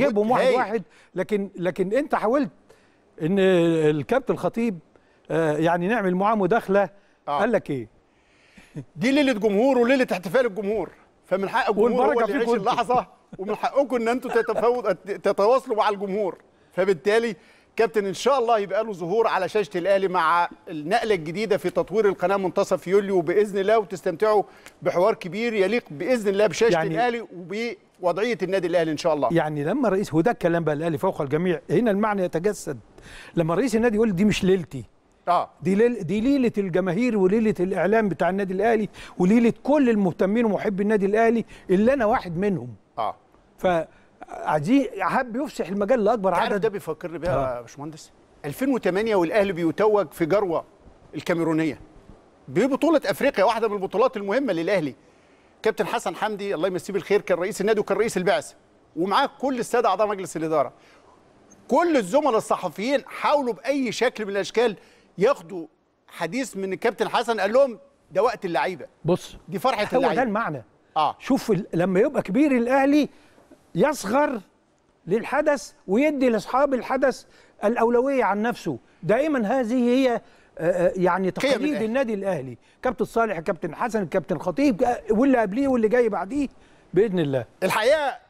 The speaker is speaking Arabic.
جابهم واحد واحد لكن لكن انت حاولت ان الكابتن الخطيب آه، يعني نعمل معاه مداخله آه. قال لك ايه دي ليله جمهور وليله احتفال الجمهور فمن حق الجمهور هو يعيش اللحظه ومن حقكم ان انتم تتفاوض تتواصلوا مع الجمهور فبالتالي كابتن ان شاء الله يبقى له ظهور على شاشه الاهلي مع النقله الجديده في تطوير القناه منتصف يوليو باذن الله وتستمتعوا بحوار كبير يليق باذن الله بشاشه يعني الاهلي وبوضعيه النادي الاهلي ان شاء الله يعني لما رئيس وده الكلام بقى الاهلي فوق الجميع هنا المعنى يتجسد لما رئيس النادي يقول دي مش ليلتي اه دي ليل دي ليله الجماهير وليله الاعلام بتاع النادي الاهلي وليله كل المهتمين ومحبي النادي الاهلي اللي انا واحد منهم اه ف عايزين حب يفسح المجال لاكبر عدد ده بيفكرني بيها آه. يا باشمهندس 2008 والاهلي بيتوج في جروه الكاميرونيه ببطوله افريقيا واحده من البطولات المهمه للاهلي كابتن حسن حمدي الله يمسيه بالخير كان رئيس النادي وكان رئيس البعثه ومعاه كل الساده اعضاء مجلس الاداره كل الزملاء الصحفيين حاولوا باي شكل من الاشكال ياخدوا حديث من الكابتن حسن قال لهم ده وقت اللعيبه بص دي فرحه اللعيبه هو ده المعنى اه شوف لما يبقى كبير الاهلي يصغر للحدث ويدي لاصحاب الحدث الاولويه عن نفسه دائما هذه هي آه، آه، يعني تقاليد النادي الاهلي كابتن صالح كابتن حسن كابتن خطيب آه، واللي قبليه واللي جاي بعديه باذن الله الحقيقه